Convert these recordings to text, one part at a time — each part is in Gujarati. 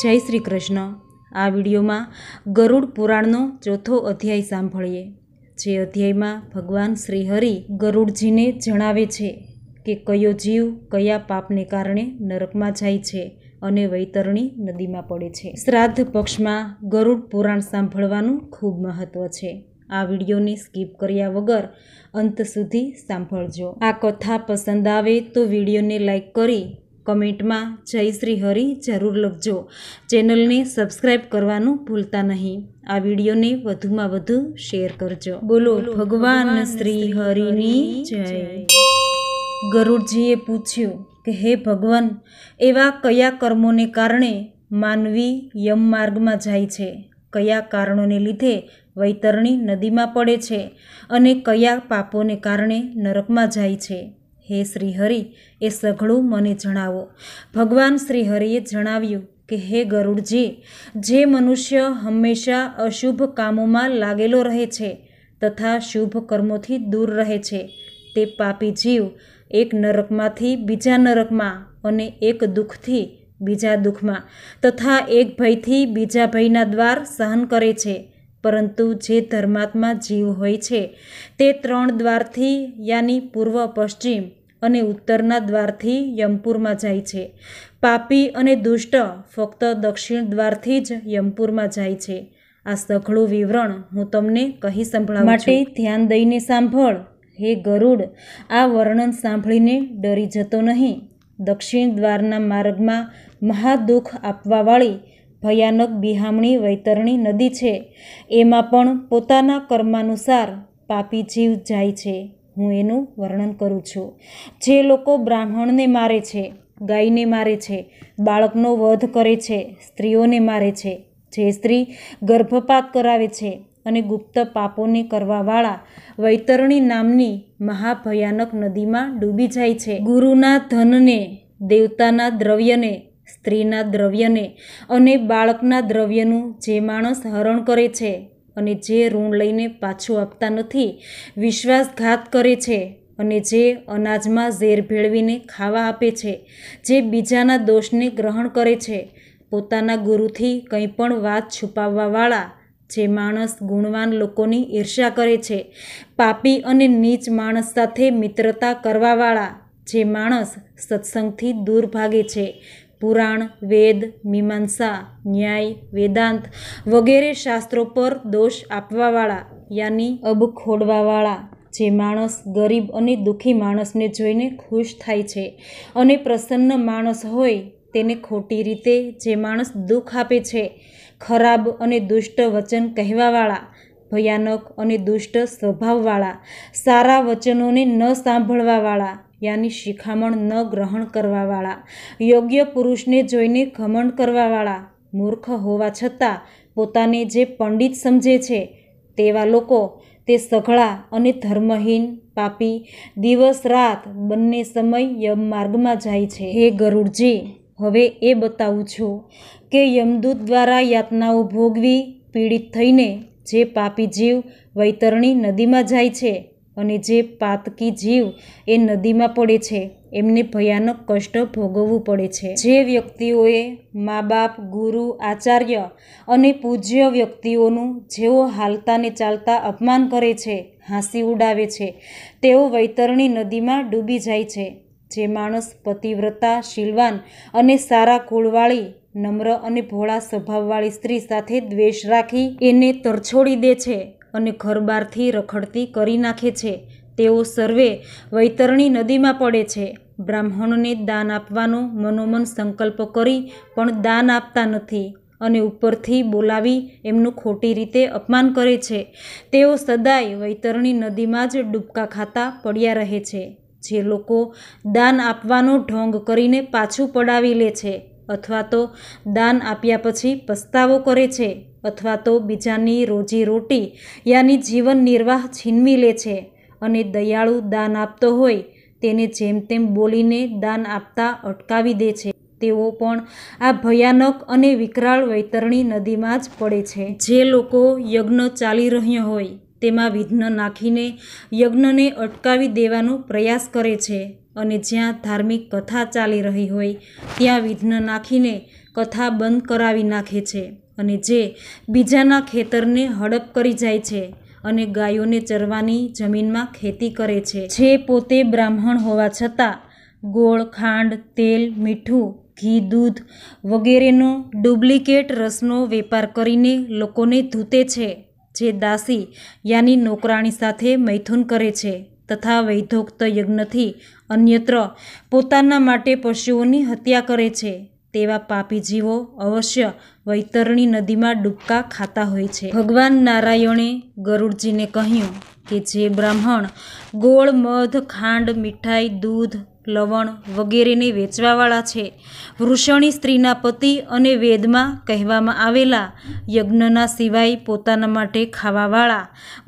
જય શ્રી કૃષ્ણ આ વિડીયોમાં ગરુડ પુરાણનો ચોથો અધ્યાય સાંભળીએ જે અધ્યાયમાં ભગવાન શ્રી હરિ ગરુડજીને જણાવે છે કે કયો જીવ કયા પાપને કારણે નરકમાં જાય છે અને વૈતરણી નદીમાં પડે છે શ્રાદ્ધ પક્ષમાં ગરુડ પુરાણ સાંભળવાનું ખૂબ મહત્ત્વ છે આ વિડીયોને સ્કીપ કર્યા વગર અંત સુધી સાંભળજો આ કથા પસંદ આવે તો વિડીયોને લાઈક કરી કમેન્ટમાં જય શ્રી હરિ જરૂર લખજો ચેનલને સબસ્ક્રાઈબ કરવાનું ભૂલતા નહીં આ વિડીયોને વધુમાં વધુ શેર કરજો બોલો ભગવાન શ્રી હરિની જય ગરુડજીએ પૂછ્યું કે હે ભગવાન એવા કયા કર્મોને કારણે માનવી યમ માર્ગમાં જાય છે કયા કારણોને લીધે વૈતરણી નદીમાં પડે છે અને કયા પાપોને કારણે નરકમાં જાય છે હે શ્રીહરિ એ સઘળું મને જણાવો ભગવાન શ્રીહરિએ જણાવ્યું કે હે ગરુડજી જે મનુષ્ય હંમેશા અશુભ કામોમાં લાગેલો રહે છે તથા શુભ કર્મોથી દૂર રહે છે તે પાપી જીવ એક નરકમાંથી બીજા નરકમાં અને એક દુઃખથી બીજા દુઃખમાં તથા એક ભયથી બીજા ભયના દ્વાર સહન કરે છે પરંતુ જે ધર્માત્મા જીવ હોય છે તે ત્રણ દ્વારથી યાની પૂર્વ પશ્ચિમ અને ઉત્તરના દ્વારથી યમપુરમાં જાય છે પાપી અને દુષ્ટ ફક્ત દક્ષિણ દ્વારથી જ યમપુરમાં જાય છે આ સઘળું વિવરણ હું તમને કહી સંભળાવું માટે ધ્યાન દઈને સાંભળ હે ગરુડ આ વર્ણન સાંભળીને ડરી જતો નહીં દક્ષિણ દ્વારના માર્ગમાં મહાદુઃખ આપવાવાળી ભયાનક બિહામણી વૈતરણી નદી છે એમાં પણ પોતાના કર્માનુસાર પાપી જીવ જાય છે હું એનું વર્ણન કરું છું જે લોકો બ્રાહ્મણને મારે છે ગાયને મારે છે બાળકનો વધ કરે છે સ્ત્રીઓને મારે છે જે સ્ત્રી ગર્ભપાત કરાવે છે અને ગુપ્ત પાપોને કરવાવાળા વૈતરણી નામની મહાભયાનક નદીમાં ડૂબી જાય છે ગુરુના ધનને દેવતાના દ્રવ્યને સ્ત્રીના દ્રવ્યને અને બાળકના દ્રવ્યનું જે માણસ હરણ કરે છે અને જે ઋણ લઈને પાછું આપતા નથી વિશ્વાસઘાત કરે છે અને જે અનાજમાં ઝેર ભેળવીને ખાવા આપે છે જે બીજાના દોષને ગ્રહણ કરે છે પોતાના ગુરુથી કંઈ પણ વાત છુપાવવાવાળા જે માણસ ગુણવાન લોકોની ઈર્ષ્યા કરે છે પાપી અને નીચ માણસ સાથે મિત્રતા કરવાવાળા જે માણસ સત્સંગથી દૂર ભાગે છે પુરાણ વેદ મીમાંસા ન્યાય વેદાંત વગેરે શાસ્ત્રો પર દોષ આપવાવાળા યાની અબ ખોડવાવાળા જે માણસ ગરીબ અને દુઃખી માણસને જોઈને ખુશ થાય છે અને પ્રસન્ન માણસ હોય તેને ખોટી રીતે જે માણસ દુઃખ આપે છે ખરાબ અને દુષ્ટ વચન કહેવાવાળા ભયાનક અને દુષ્ટ સ્વભાવવાળા સારા વચનોને ન સાંભળવાવાળા યાની શિખામણ ન ગ્રહણ કરવાવાળા યોગ્ય પુરુષને જોઈને ઘમંડ કરવાવાળા મૂર્ખ હોવા છતાં પોતાને જે પંડિત સમજે છે તેવા લોકો તે સઘળા અને ધર્મહીન પાપી દિવસ રાત બંને સમય યમ માર્ગમાં જાય છે હે ગરુડજી હવે એ બતાવું છું કે યમદૂત દ્વારા યાતનાઓ ભોગવી પીડિત થઈને જે પાપી જીવ વૈતરણી નદીમાં જાય છે અને જે પાતકી જીવ એ નદીમાં પડે છે એમને ભયાનક કષ્ટ ભોગવવું પડે છે જે વ્યક્તિઓએ મા બાપ ગુરુ આચાર્ય અને પૂજ્ય વ્યક્તિઓનું જેઓ હાલતાને ચાલતા અપમાન કરે છે હાંસી ઉડાવે છે તેઓ વૈતરણી નદીમાં ડૂબી જાય છે જે માણસ પતિવ્રતા શીલવાન અને સારા કુળવાળી નમ્ર અને ભોળા સ્વભાવવાળી સ્ત્રી સાથે દ્વેષ રાખી એને તરછોડી દે છે અને ઘરબારથી રખડતી કરી નાખે છે તેઓ સર્વે વૈતરણી નદીમાં પડે છે બ્રાહ્મણને દાન આપવાનો મનોમન સંકલ્પ કરી પણ દાન આપતા નથી અને ઉપરથી બોલાવી એમનું ખોટી રીતે અપમાન કરે છે તેઓ સદાય વૈતરણી નદીમાં જ ડૂબકા ખાતા પડ્યા રહે છે જે લોકો દાન આપવાનો ઢોંગ કરીને પાછું પડાવી લે છે અથવા તો દાન આપ્યા પછી પસ્તાવો કરે છે અથવા તો બીજાની રોજી રોટી યાની જીવન નિર્વાહ છીનવી લે છે અને દયાળુ દાન આપતો હોય તેને જેમ તેમ બોલીને દાન આપતા અટકાવી દે છે તેઓ પણ આ ભયાનક અને વિકરાળ વૈતરણી નદીમાં જ પડે છે જે લોકો યજ્ઞ ચાલી રહ્યો હોય તેમાં વિઘ્ન નાખીને યજ્ઞને અટકાવી દેવાનો પ્રયાસ કરે છે અને જ્યાં ધાર્મિક કથા ચાલી રહી હોય ત્યાં વિઘ્ન નાખીને કથા બંધ કરાવી નાખે છે અને જે બીજાના ખેતરને હડપ કરી જાય છે અને ગાયોને ચરવાની જમીનમાં ખેતી કરે છે જે પોતે બ્રાહ્મણ હોવા છતાં ગોળ ખાંડ તેલ મીઠું ઘી દૂધ વગેરેનો ડુપ્લિકેટ રસનો વેપાર કરીને લોકોને ધૂતે છે જે દાસી યાની નોકરાણી સાથે મૈથુન કરે છે તથા વૈધોક્ત યજ્ઞથી અન્યત્ર પોતાના માટે પશુઓની હત્યા કરે છે તેવા પાપી જીવો અવશ્ય વૈતરણી નદીમાં ડૂબકા ખાતા હોય છે ભગવાન નારાયણે ગરુડજીને કહ્યું કે જે બ્રાહ્મણ ગોળ મધ ખાંડ મીઠાઈ દૂધ લવણ વગેરેને વેચવાવાળા છે વૃષણી સ્ત્રીના પતિ અને વેદમાં કહેવામાં આવેલા યજ્ઞના સિવાય પોતાના માટે ખાવાવાળા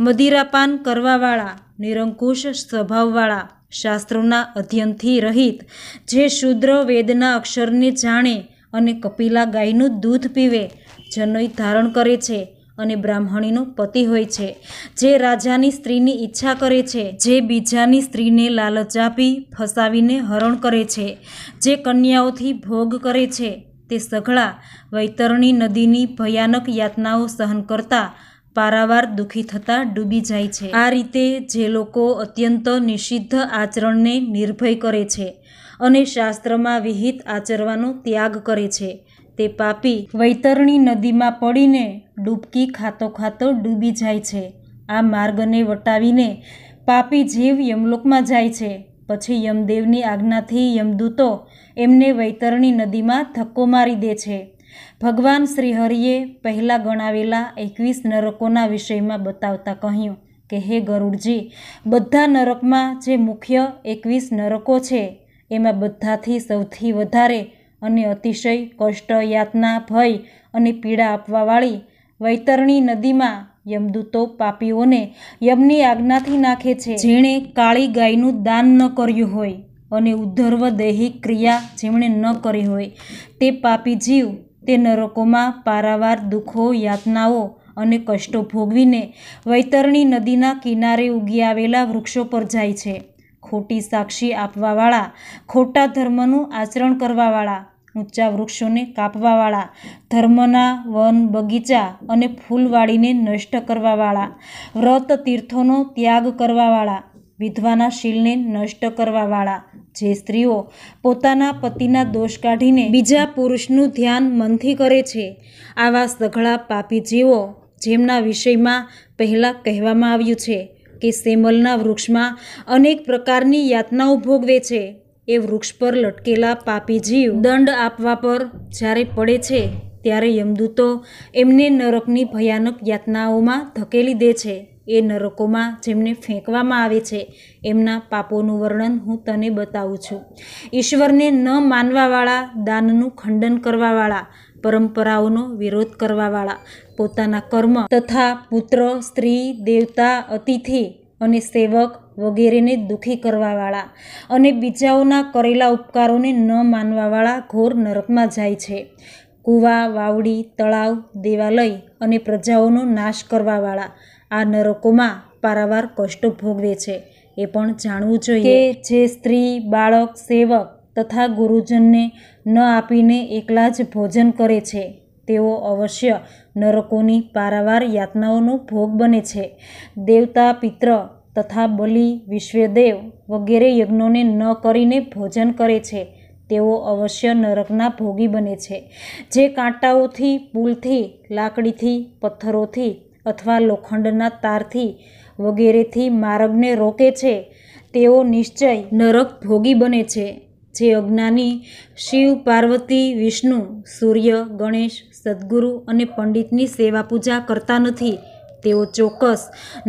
મદિરાપાન કરવાવાળા નિરંકુશ સ્વભાવવાળા શાસ્ત્રોના અધ્યયનથી રહિત જે શુદ્ર વેદના અક્ષરને જાણે અને કપિલા ગાયનું દૂધ પીવે જનોઈ ધારણ કરે છે અને બ્રાહ્મણીનો પતિ હોય છે જે રાજાની સ્ત્રીની ઈચ્છા કરે છે જે બીજાની સ્ત્રીને લાલચ આપી ફસાવીને હરણ કરે છે જે કન્યાઓથી ભોગ કરે છે તે સઘળા વૈતરણી નદીની ભયાનક યાતનાઓ સહન કરતા પારાવાર દુઃખી થતાં ડૂબી જાય છે આ રીતે જે લોકો અત્યંત નિષિદ્ધ આચરણને નિર્ભય કરે છે અને શાસ્ત્રમાં વિહિત આચરવાનો ત્યાગ કરે છે તે પાપી વૈતરણી નદીમાં પડીને ડૂબકી ખાતો ખાતો ડૂબી જાય છે આ માર્ગને વટાવીને પાપી જીવ યમલોકમાં જાય છે પછી યમદેવની આજ્ઞાથી યમદૂતો એમને વૈતરણી નદીમાં ધક્કો મારી દે છે ભગવાન શ્રીહરિએ પહેલાં ગણાવેલા એકવીસ નરકોના વિષયમાં બતાવતા કહ્યું કે હે ગરુડજી બધા નરકમાં જે મુખ્ય એકવીસ નરકો છે એમાં બધાથી સૌથી વધારે અને અતિશય કષ્ટ યાતના ભય અને પીડા આપવાવાળી વૈતરણી નદીમાં યમદૂતો પાપીઓને યમની આજ્ઞાથી નાખે છે જેણે કાળી ગાયનું દાન ન કર્યું હોય અને ઉદ્ધર્વ દૈહિક ક્રિયા જેમણે ન કરી હોય તે પાપી જીવ તે નરકોમાં પારાવાર દુઃખો યાતનાઓ અને કષ્ટો ભોગવીને વૈતરણી નદીના કિનારે ઉગી આવેલા વૃક્ષો પર જાય છે ખોટી સાક્ષી આપવાવાળા ખોટા ધર્મનું આચરણ કરવાવાળા ઊંચા વૃક્ષોને કાપવાવાળા ધર્મના વન બગીચા અને ફૂલવાડીને નષ્ટ કરવાવાળા વ્રત તીર્થોનો ત્યાગ કરવાવાળા વિધવાના શીલને નષ્ટ કરવાવાળા જે સ્ત્રીઓ પોતાના પતિના દોષ કાઢીને બીજા પુરુષનું ધ્યાન મનથી કરે છે આવા સઘળા પાપી જીવો જેમના વિષયમાં પહેલાં કહેવામાં આવ્યું છે કે સેમલના વૃક્ષમાં અનેક પ્રકારની યાતનાઓ ભોગવે છે એ વૃક્ષ પર લટકેલા પાપી જીવ દંડ આપવા પર જ્યારે પડે છે ત્યારે યમદૂતો એમને નરકની ભયાનક યાતનાઓમાં ધકેલી દે છે એ નરકોમાં જેમને ફેંકવામાં આવે છે એમના પાપોનું વર્ણન હું તને બતાવું છું ઈશ્વરને ન માનવાવાળા દાનનું ખંડન કરવાવાળા પરંપરાઓનો વિરોધ કરવાવાળા પોતાના કર્મ તથા પુત્ર સ્ત્રી દેવતા અતિથિ અને સેવક વગેરેને દુઃખી કરવાવાળા અને બીજાઓના કરેલા ઉપકારોને ન માનવાવાળા ઘોર નરકમાં જાય છે કૂવા વાવડી તળાવ દેવાલય અને પ્રજાઓનો નાશ કરવાવાળા આ નરકોમાં પારાવાર કષ્ટો ભોગવે છે એ પણ જાણવું જોઈએ જે સ્ત્રી બાળક સેવક તથા ગુરુજનને ન આપીને એકલા જ ભોજન કરે છે તેઓ અવશ્ય નરકોની પારાવાર યાતનાઓનો ભોગ બને છે દેવતા પિત્ર તથા બલિ વિશ્વદેવ વગેરે યજ્ઞોને ન કરીને ભોજન કરે છે તેઓ અવશ્ય નરકના ભોગી બને છે જે કાંટાઓથી પુલથી લાકડીથી પથ્થરોથી અથવા લોખંડના તારથી વગેરેથી માર્ગને રોકે છે તેઓ નિશ્ચય નરક ભોગી બને છે જે અજ્ઞાની શિવ પાર્વતી વિષ્ણુ સૂર્ય ગણેશ સદગુરુ અને પંડિતની સેવા પૂજા કરતા નથી તેઓ ચોક્કસ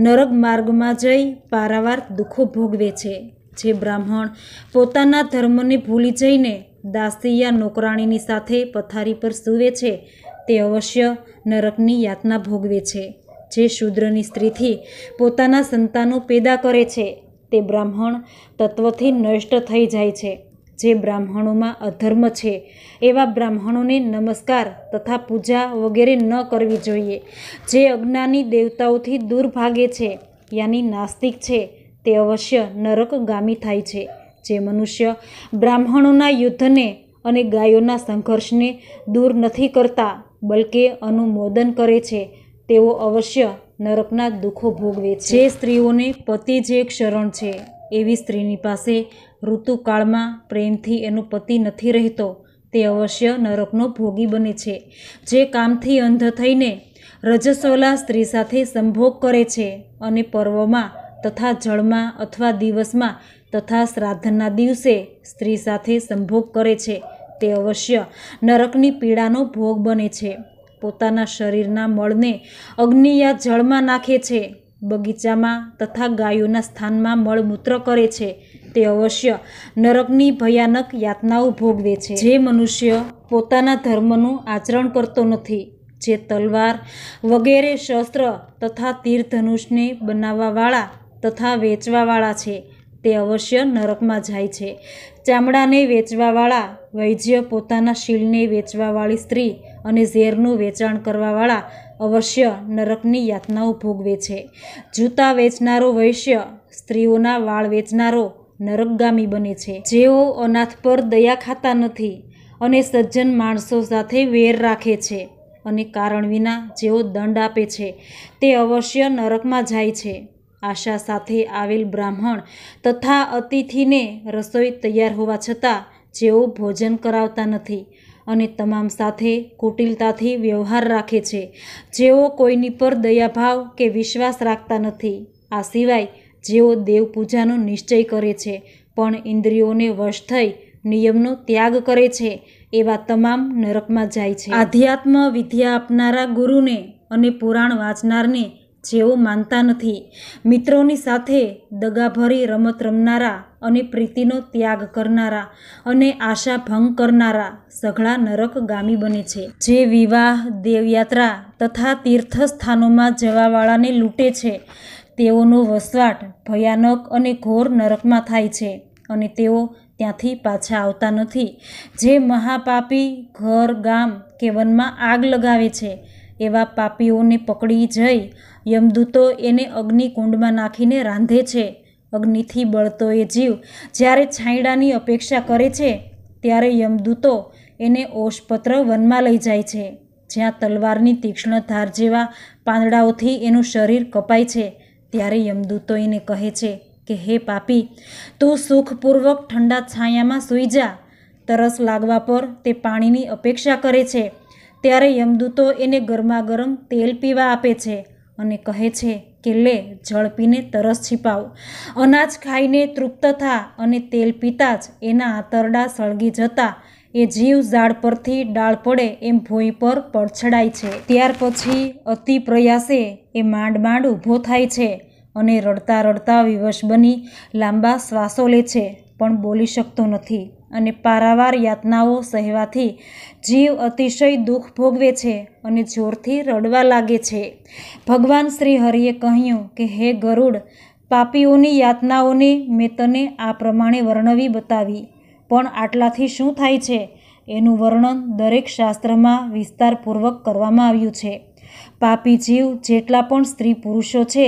નરક માર્ગમાં જઈ પારાવાર દુઃખો ભોગવે છે જે બ્રાહ્મણ પોતાના ધર્મને ભૂલી જઈને દાસીયા નોકરાણીની સાથે પથારી પર સૂવે છે તે અવશ્ય નરકની યાતના ભોગવે છે જે શૂદ્રની સ્ત્રીથી પોતાના સંતાનો પેદા કરે છે તે બ્રાહ્મણ તત્વથી નષ્ટ થઈ જાય છે જે બ્રાહ્મણોમાં અધર્મ છે એવા બ્રાહ્મણોને નમસ્કાર તથા પૂજા વગેરે ન કરવી જોઈએ જે અજ્ઞાની દેવતાઓથી દૂર ભાગે છે યાની નાસ્તિક છે તે અવશ્ય નરકગામી થાય છે જે મનુષ્ય બ્રાહ્મણોના યુદ્ધને અને ગાયોના સંઘર્ષને દૂર નથી કરતા બલકે અનુમોદન કરે છે તેઓ અવશ્ય નરકના દુઃખો ભોગવે છે જે સ્ત્રીઓને પતિ જે એક શરણ છે એવી સ્ત્રીની પાસે ઋતુકાળમાં પ્રેમથી એનો પતિ નથી રહેતો તે અવશ્ય નરકનો ભોગી બને છે જે કામથી અંધ થઈને રજસવલા સ્ત્રી સાથે સંભોગ કરે છે અને પર્વમાં તથા જળમાં અથવા દિવસમાં તથા શ્રાદ્ધના દિવસે સ્ત્રી સાથે સંભોગ કરે છે તે અવશ્ય નરકની પીડાનો ભોગ બને છે પોતાના શરીરના મળને અગ્નિ યા જળમાં નાખે છે બગીચામાં તથા ગાયોના સ્થાનમાં મળમૂત્ર કરે છે તે અવશ્ય નરકની ભયાનક યાતનાઓ ભોગવે છે જે મનુષ્ય પોતાના ધર્મનું આચરણ કરતો નથી જે તલવાર વગેરે શસ્ત્ર તથા તીરધનુષને બનાવવાવાળા તથા વેચવાવાળા છે તે અવશ્ય નરકમાં જાય છે ચામડાને વેચવાવાળા વૈદ્ય પોતાના શીલને વેચવાવાળી સ્ત્રી અને ઝેરનું વેચાણ કરવાવાળા અવશ્ય નરકની યાતનાઓ ભોગવે છે જૂતા વેચનારો વૈશ્ય સ્ત્રીઓના વાળ વેચનારો નરકગામી બને છે જેઓ અનાથ પર દયા ખાતા નથી અને સજ્જન માણસો સાથે વેર રાખે છે અને કારણ વિના જેઓ દંડ આપે છે તે અવશ્ય નરકમાં જાય છે આશા સાથે આવેલ બ્રાહ્મણ તથા અતિથિને રસોઈ તૈયાર હોવા છતાં જેઓ ભોજન કરાવતા નથી અને તમામ સાથે કુટિલતાથી વ્યવહાર રાખે છે જેઓ કોઈની પર દયાભાવ કે વિશ્વાસ રાખતા નથી આ સિવાય જેઓ દેવપૂજાનો નિશ્ચય કરે છે પણ ઇન્દ્રિયોને વશ થઈ નિયમનો ત્યાગ કરે છે એવા તમામ નરકમાં જાય છે આધ્યાત્મ વિદ્યા આપનારા ગુરુને અને પુરાણ વાંચનારને જેઓ માનતા નથી મિત્રોની સાથે દગાભરી રમત રમનારા અને પ્રીતિનો ત્યાગ કરનારા અને આશા ભંગ કરનારા સઘળા નરક ગામી બને છે જે વિવાહ દેવયાત્રા તથા તીર્થસ્થાનોમાં જવાવાળાને લૂંટે છે તેઓનો વસવાટ ભયાનક અને ઘોર નરકમાં થાય છે અને તેઓ ત્યાંથી પાછા આવતા નથી જે મહાપાપી ઘર ગામ કે વનમાં આગ લગાવે છે એવા પાપીઓને પકડી જઈ યમદૂતો એને અગ્નિકુંડમાં નાખીને રાંધે છે અગ્નિથી બળતો એ જીવ જ્યારે છાંયડાની અપેક્ષા કરે છે ત્યારે યમદૂતો એને ઓશપત્ર વનમાં લઈ જાય છે જ્યાં તલવારની તીક્ષ્ણ ધાર જેવા પાંદડાઓથી એનું શરીર કપાય છે ત્યારે યમદૂતો એને કહે છે કે હે પાપી તું સુખપૂર્વક ઠંડા છાયામાં સૂઈ જા તરસ લાગવા પર તે પાણીની અપેક્ષા કરે છે ત્યારે યમદૂતો એને ગરમાગરમ તેલ પીવા આપે છે અને કહે છે કે લે જળ પીને તરસ છીપાવ અનાજ ખાઈને તૃપ્ત થા અને તેલ પીતા જ એના આંતરડા સળગી જતા એ જીવ ઝાડ પરથી ડાળ પડે એમ ભોઈ પર પડછડાય છે ત્યાર પછી અતિ પ્રયાસે એ માંડ માંડ ઊભો થાય છે અને રડતા રડતા વિવશ બની લાંબા શ્વાસો લે છે પણ બોલી શકતો નથી અને પારાવાર યાતનાઓ સહેવાથી જીવ અતિશય દુઃખ ભોગવે છે અને જોરથી રડવા લાગે છે ભગવાન શ્રી હરિએ કહ્યું કે હે ગરુડ પાપીઓની યાતનાઓને મેં તને આ પ્રમાણે વર્ણવી બતાવી પણ આટલાથી શું થાય છે એનું વર્ણન દરેક શાસ્ત્રમાં વિસ્તારપૂર્વક કરવામાં આવ્યું છે પાપી જીવ જેટલા પણ સ્ત્રી પુરુષો છે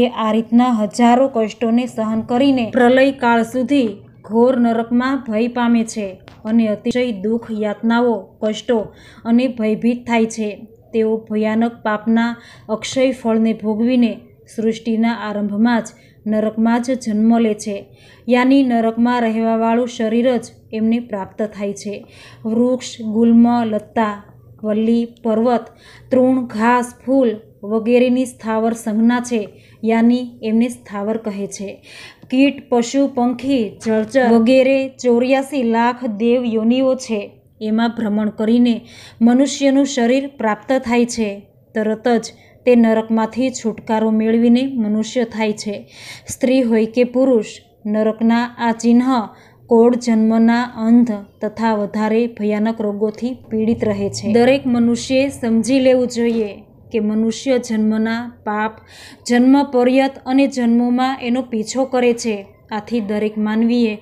એ આ રીતના હજારો કષ્ટોને સહન કરીને પ્રલય કાળ સુધી ઘોર નરકમાં ભય પામે છે અને અતિશય દુઃખ યાતનાઓ કષ્ટો અને ભયભીત થાય છે તેઓ ભયાનક પાપના અક્ષય ફળને ભોગવીને સૃષ્ટિના આરંભમાં જ નરકમાં જ જન્મ લે છે યાની નરકમાં રહેવાવાળું શરીર જ એમને પ્રાપ્ત થાય છે વૃક્ષ ગુલ્મ લતા વલ્લી પર્વત તૃણ ઘાસ ફૂલ વગેરેની સ્થાવર સંજ્ઞા છે યાની એમને સ્થાવર કહે છે કીટ પશુ પંખી જળચર વગેરે ચોર્યાસી લાખ દેવ યોનિઓ છે એમાં ભ્રમણ કરીને મનુષ્યનું શરીર પ્રાપ્ત થાય છે તરત જ તે નરકમાંથી છુટકારો મેળવીને મનુષ્ય થાય છે સ્ત્રી હોય કે પુરુષ નરકના આ ચિહ્ન કોળ જન્મના અંધ તથા વધારે ભયાનક રોગોથી પીડિત રહે છે દરેક મનુષ્યે સમજી લેવું જોઈએ કે મનુષ્ય જન્મના પાપ જન્મ પર્યત અને જન્મોમાં એનો પીછો કરે છે આથી દરેક માનવીએ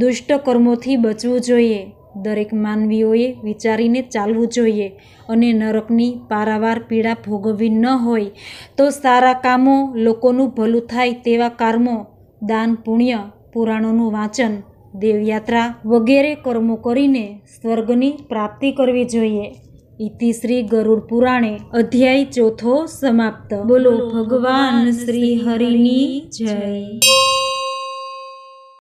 દુષ્ટ કર્મોથી બચવું જોઈએ દરેક માનવીઓએ વિચારીને ચાલવું જોઈએ અને નરકની પારાવાર પીડા ભોગવવી ન હોય તો સારા કામો લોકોનું ભલું થાય તેવા કર્મો દાન પુણ્ય પુરાણોનું વાંચન દેવયાત્રા વગેરે કર્મો કરીને સ્વર્ગની પ્રાપ્તિ કરવી જોઈએ ઇતિ શ્રી ગરુડ પુરાણે અધ્યાય ચોથો સમાપ્ત બોલો ભગવાન શ્રી હરિની જય